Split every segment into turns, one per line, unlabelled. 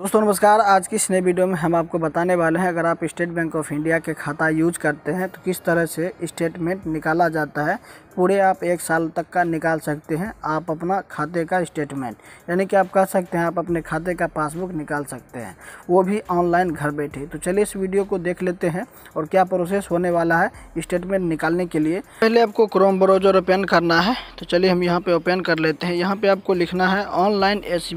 दोस्तों नमस्कार आज की इस नए वीडियो में हम आपको बताने वाले हैं अगर आप स्टेट बैंक ऑफ इंडिया के खाता यूज करते हैं तो किस तरह से स्टेटमेंट निकाला जाता है पूरे आप एक साल तक का निकाल सकते हैं आप अपना खाते का स्टेटमेंट यानी कि आप कह सकते हैं आप अपने खाते का पासबुक निकाल सकते हैं वो भी ऑनलाइन घर बैठे तो चलिए इस वीडियो को देख लेते हैं और क्या प्रोसेस होने वाला है स्टेटमेंट निकालने के लिए पहले आपको क्रोम ब्रोजर ओपन करना है तो चलिए हम यहाँ पर ओपन कर लेते हैं यहाँ पर आपको लिखना है ऑनलाइन एस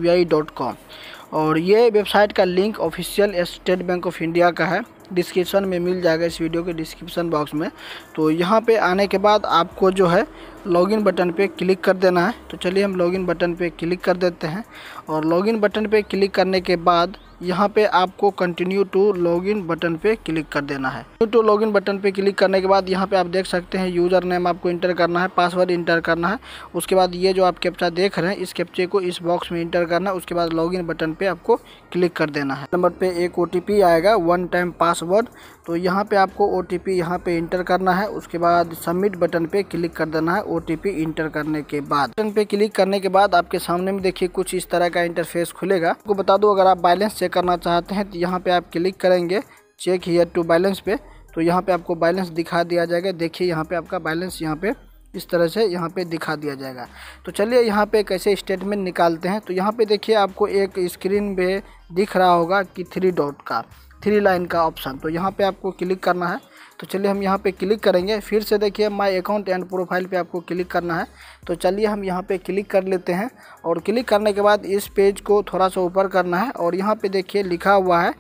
और ये वेबसाइट का link official State Bank of India का है डिस्क्रिप्शन में मिल जाएगा इस वीडियो के डिस्क्रिप्शन बॉक्स में तो यहाँ पे आने के बाद आपको जो है लॉगिन बटन पे क्लिक कर देना है तो चलिए हम लॉगिन बटन पे क्लिक कर देते हैं और लॉगिन बटन पे क्लिक करने के बाद यहाँ पे आपको कंटिन्यू टू लॉगिन बटन पे क्लिक कर देना है कंटिन्यू टू लॉगिन बटन पे क्लिक करने के बाद यहाँ पे आप देख सकते हैं यूज़र नेम आपको इंटर करना है पासवर्ड इंटर करना है उसके बाद ये जो आप कैप्चा देख रहे हैं इस कैप्चे को इस बॉक्स में इंटर करना है उसके बाद लॉगिन बटन पे आपको क्लिक कर देना है नंबर पे एक ओ आएगा वन टाइम पास पासवर्ड तो यहाँ पे आपको ओ टी पी यहाँ पर इंटर करना है उसके बाद सबमिट बटन पे क्लिक कर देना है ओ टी पी इंटर करने के बाद बटन पे क्लिक करने के बाद आपके सामने में देखिए कुछ इस तरह का इंटरफेस खुलेगा आपको बता दूँ अगर आप बैलेंस चेक करना चाहते हैं तो यहाँ पर आप क्लिक करेंगे चेक हीयर टू बैलेंस पे तो यहाँ पर आपको बैलेंस दिखा दिया जाएगा देखिए यहाँ पर आपका बैलेंस यहाँ पर इस तरह से यहाँ पे दिखा दिया जाएगा तो चलिए यहाँ पे कैसे स्टेटमेंट निकालते हैं तो यहाँ पे देखिए आपको एक स्क्रीन पे दिख रहा होगा कि थ्री डॉट का थ्री लाइन का ऑप्शन तो यहाँ पे आपको क्लिक करना है तो चलिए हम यहाँ पे क्लिक करेंगे फिर से देखिए माय अकाउंट एंड प्रोफाइल पे आपको क्लिक करना है तो चलिए हम यहाँ पे क्लिक कर लेते हैं और क्लिक करने के बाद इस पेज को थोड़ा सा ऊपर करना है और यहाँ पे देखिए लिखा हुआ है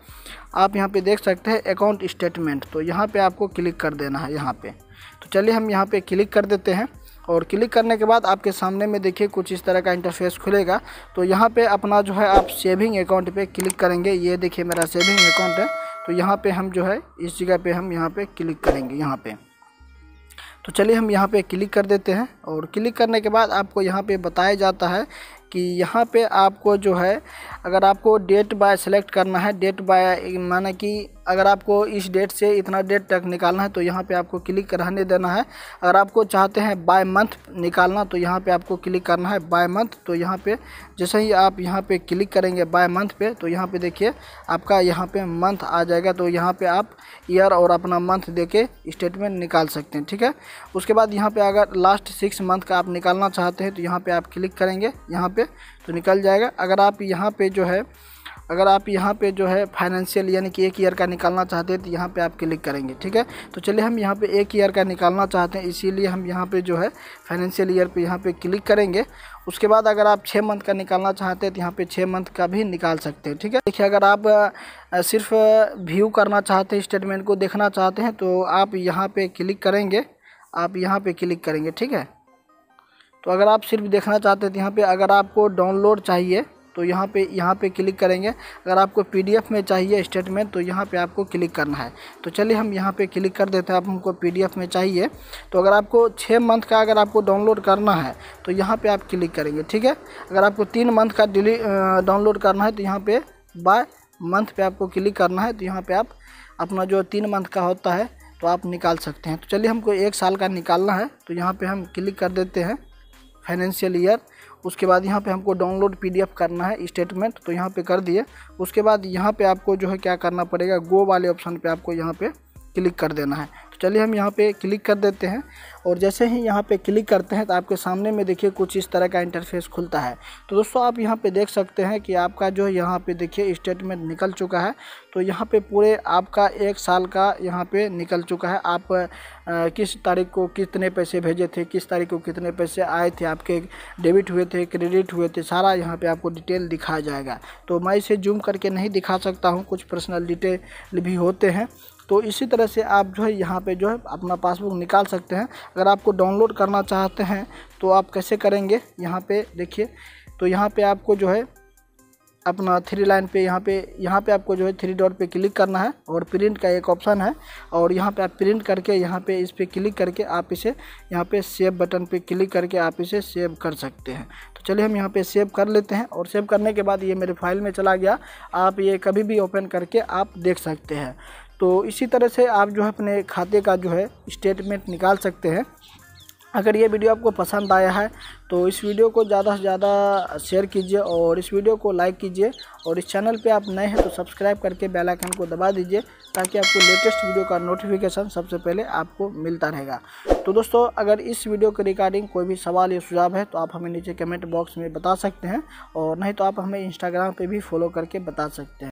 आप यहाँ पे देख सकते हैं अकाउंट स्टेटमेंट तो यहाँ पर आपको क्लिक कर देना है यहाँ पर तो चलिए हम यहाँ पर क्लिक कर देते हैं और क्लिक करने के बाद आपके सामने में देखिए कुछ इस तरह का इंटरफेस खुलेगा तो यहाँ पे अपना जो है आप सेविंग अकाउंट पे क्लिक करेंगे ये देखिए मेरा सेविंग अकाउंट है तो यहाँ पे हम जो है इस जगह पे हम यहाँ पे क्लिक करेंगे यहाँ पे तो चलिए हम यहाँ पे क्लिक कर देते हैं और क्लिक करने के बाद आपको यहाँ पर बताया जाता है कि यहाँ पर आपको जो है अगर आपको डेट बाय सेलेक्ट करना है डेट बाय माना कि अगर आपको इस डेट से इतना डेट तक निकालना है तो यहाँ पे आपको क्लिक रहने देना है अगर आपको चाहते हैं बाय मंथ निकालना तो यहाँ पे आपको क्लिक करना है बाय मंथ तो यहाँ पे जैसे ही आप यहाँ पे क्लिक करेंगे बाय मंथ पे तो यहाँ पे देखिए आपका यहाँ पे मंथ आ जाएगा तो यहाँ पे आप ईयर और अपना मंथ दे के स्टेटमेंट निकाल सकते हैं ठीक है उसके बाद यहाँ पर अगर लास्ट सिक्स मंथ का आप निकालना चाहते हैं तो यहाँ पर आप क्लिक करेंगे यहाँ पर तो निकल जाएगा अगर आप यहाँ पर जो है अगर आप यहाँ पे जो है फाइनेंशियल यानी कि एक ईयर का निकालना चाहते हैं तो यहाँ पे आप क्लिक करेंगे ठीक है तो चलिए हम यहाँ पे एक ईयर का निकालना चाहते हैं इसीलिए हम यहाँ पे जो है फाइनेंशियल ईयर पे यहाँ पे क्लिक करेंगे उसके बाद अगर आप छः मंथ का निकालना चाहते हैं तो यहाँ पे छः मंथ का भी निकाल सकते हैं ठीक है देखिए अगर आप सिर्फ व्यू करना चाहते हैं स्टेटमेंट को देखना चाहते हैं तो आप यहाँ पर क्लिक करेंगे आप यहाँ पर क्लिक करेंगे ठीक है तो अगर आप सिर्फ देखना चाहते हैं तो यहाँ पर अगर आपको डाउनलोड चाहिए तो यहाँ पे यहाँ पे क्लिक करेंगे अगर आपको पीडीएफ में चाहिए स्टेटमेंट तो यहाँ पे आपको क्लिक करना है तो चलिए हम यहाँ पे क्लिक कर देते हैं आप हमको पीडीएफ में चाहिए तो अगर आपको छः मंथ का अगर आपको डाउनलोड करना है तो यहाँ पर आप क्लिक करेंगे ठीक है अगर आपको तीन मंथ का डिली डाउनलोड करना है तो यहाँ पर बाय मंथ पर आपको क्लिक करना है तो यहाँ पर आप अपना जो तीन मंथ का होता है तो आप निकाल सकते हैं तो चलिए हमको एक साल का निकालना है तो यहाँ पर हम क्लिक कर देते हैं फाइनेंशियल ईयर उसके बाद यहाँ पे हमको डाउनलोड पीडीएफ करना है स्टेटमेंट तो यहाँ पे कर दिए उसके बाद यहाँ पे आपको जो है क्या करना पड़ेगा गो वाले ऑप्शन पे आपको यहाँ पे क्लिक कर देना है चलिए हम यहाँ पे क्लिक कर देते हैं और जैसे ही यहाँ पे क्लिक करते हैं तो आपके सामने में देखिए कुछ इस तरह का इंटरफेस खुलता है तो दोस्तों आप यहाँ पे देख सकते हैं कि आपका जो यहाँ पे देखिए स्टेटमेंट निकल चुका है तो यहाँ पे पूरे आपका एक साल का यहाँ पे निकल चुका है आप आ, किस तारीख को कितने पैसे भेजे थे किस तारीख को कितने पैसे आए थे आपके डेबिट हुए थे क्रेडिट हुए थे सारा यहाँ पर आपको डिटेल दिखाया जाएगा तो मैं इसे जूम करके नहीं दिखा सकता हूँ कुछ पर्सनल डिटेल भी होते हैं तो इसी तरह से आप जो है यहाँ पे जो है अपना पासबुक निकाल सकते हैं अगर आपको डाउनलोड करना चाहते हैं तो आप कैसे करेंगे यहाँ पे देखिए तो यहाँ पे आपको जो है अपना थ्री लाइन पे यहाँ पे यहाँ पे आपको जो है थ्री डॉट पे क्लिक करना है और प्रिंट का एक ऑप्शन है और यहाँ पे आप प्रिंट करके यहाँ पे इस पर क्लिक करके आप इसे यहाँ पे सेव बटन पे क्लिक करके आप इसे सेव कर सकते हैं तो चलिए हम यहाँ पे सेव कर लेते हैं और सेव करने के बाद ये मेरे फाइल में चला गया आप ये कभी भी ओपन करके आप देख सकते हैं तो इसी तरह से आप जो है अपने खाते का जो है स्टेटमेंट निकाल सकते हैं अगर ये वीडियो आपको पसंद आया है तो इस वीडियो को ज़्यादा से ज़्यादा शेयर कीजिए और इस वीडियो को लाइक कीजिए और इस चैनल पे आप नए हैं तो सब्सक्राइब करके बेल आइकन को दबा दीजिए ताकि आपको लेटेस्ट वीडियो का नोटिफिकेशन सबसे पहले आपको मिलता रहेगा तो दोस्तों अगर इस वीडियो के रिगार्डिंग कोई भी सवाल या सुझाव है तो आप हमें नीचे कमेंट बॉक्स में बता सकते हैं और नहीं तो आप हमें इंस्टाग्राम पर भी फॉलो करके बता सकते हैं